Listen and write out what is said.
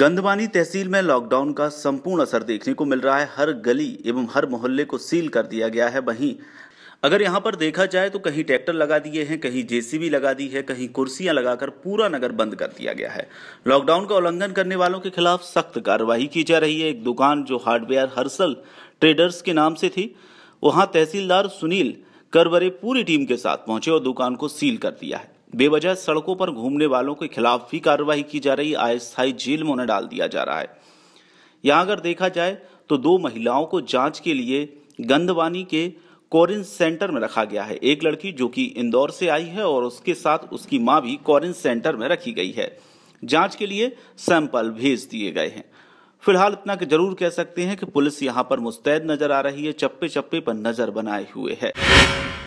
गंधमानी तहसील में लॉकडाउन का संपूर्ण असर देखने को मिल रहा है हर गली एवं हर मोहल्ले को सील कर दिया गया है वहीं अगर यहाँ पर देखा जाए तो कहीं ट्रैक्टर लगा दिए हैं कहीं जेसीबी लगा दी है कहीं कुर्सियां लगाकर पूरा नगर बंद कर दिया गया है लॉकडाउन का उल्लंघन करने वालों के खिलाफ सख्त कार्रवाई की जा रही है एक दुकान जो हार्डवेयर हर्सल ट्रेडर्स के नाम से थी वहां तहसीलदार सुनील करवरे पूरी टीम के साथ पहुंचे और दुकान को सील कर दिया है बेवजह सड़कों पर घूमने वालों के खिलाफ भी कार्रवाई की जा रही अस्थायी जेल में उन्हें डाल दिया जा रहा है यहाँ अगर देखा जाए तो दो महिलाओं को जांच के लिए गंदवानी के कॉरिन सेंटर में रखा गया है एक लड़की जो कि इंदौर से आई है और उसके साथ उसकी मां भी कॉरिन सेंटर में रखी गई है जांच के लिए सैंपल भेज दिए गए हैं फिलहाल इतना जरूर कह सकते हैं कि पुलिस यहां पर मुस्तैद नजर आ रही है चप्पे चप्पे पर नजर बनाए हुए है